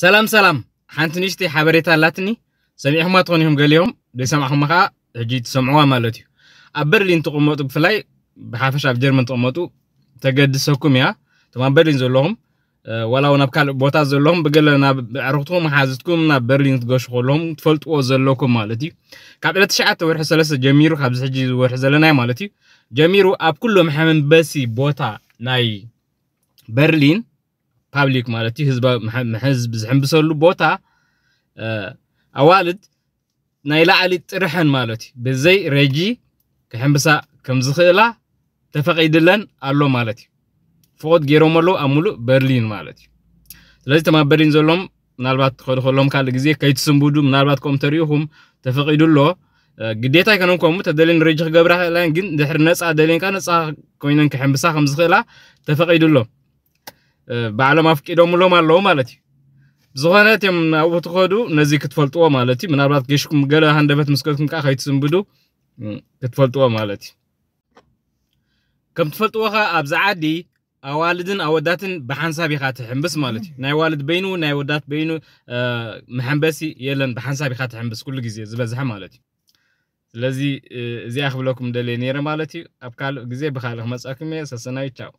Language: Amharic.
ሰላም ሰላም ሓንቲ ንእሽቲ ሓበሬታ ኣላትኒ ሰሚዕኹማ ትኾኒኹም ገሊኦም ደይሰማዕኹም ከዓ ሕጂ ትሰምዕዋ ማለት እዩ ኣብ በርሊን ትቕመጡ ብፍላይ ብሓፈሽ ኣብ ጀርመን ትቕመጡ ተገድሰኩም እያ እቶም ኣብ በርሊን ዘለኹም ዋላ እውን ኣብ ካልእ ቦታ ዘለኹም ብገለ ናብ ኣዕርክትኩም ሓዝትኩም ናብ በርሊን ትገሹ ከለኹም ትፈልጥዎ ዘለኩም ማለት እዩ ካብ 2ትሽዓተ ወርሒ ሰለስተ ጀሚሩ ካብዚ ሕጂ ዝወርሒ ዘለናይ ማለት እዩ ጀሚሩ ኣብ ኩሎም ሓመንበሲ ቦታ ናይ በርሊን ፓብሊክ ማለት እዩ ህዝቢ ዝሕምብሰሉ ቦታ ኣዋልድ ናይ ላዕሊ ጥርሐን ማለት እዩ ብዘይ ረጂ ክሕምብሳ ከም ዝኽእላ ተፈቂድለን ኣሎ ማለት እዩ ፍቑድ ገይሮም ኣለዉ ኣብ ሙሉእ በርሊን ማለት እዩ ስለዚ ተማ በርሊን ዘሎም ምናልባት ክኸዱ ከሎም ካልእ ግዜ ከይትስንቡዱ ምናልባት ከም ተሪኢኹም ተፈቂዱ ኣሎ ግዴታ ይኮነን ከምኡ ተደልን ረጂ ክገብራ ክእላን ግን ድሕሪ ነፃ ደልንካ ነፃ ኮይነን ክሕምብሳ ከም ዝኽእላ ኣሎ ብዓለም ኣፍቂዶም ሎም ኣለዉ ማለት እዩ ዝኾነት እዮም ኣብኡ ትኸዱ ነዚ ክትፈልጥዎ ማለት እዩ ምናልባት ጌሽኩም ገለ ሃንደበት ምስከትኩም ከዓ ከይትስንብዱ ክትፈልጥዎ ማለት እዩ ከም ትፈልጥዎ ከዓ ኣብዚ ዓዲ ኣዋልድን ኣወዳትን ብሓንሳብ ኢኻ ትሕምብስ ማለት እዩ ናይ ዋልድ በይኑ ናይ ወዳት በይኑ መሐንበሲ የለን ብሓንሳብ ኢኻ ትሕምብስ ኩሉ ግዜ ዝበዝሐ ማለት እዩ ስለዚ እዚኣ ክብለኩም ደልየ ነይረ ማለት እዩ ኣብ ካልእ ግዜ ብካልእ ክመፃኩም እየ ሰሰናዩ ቻው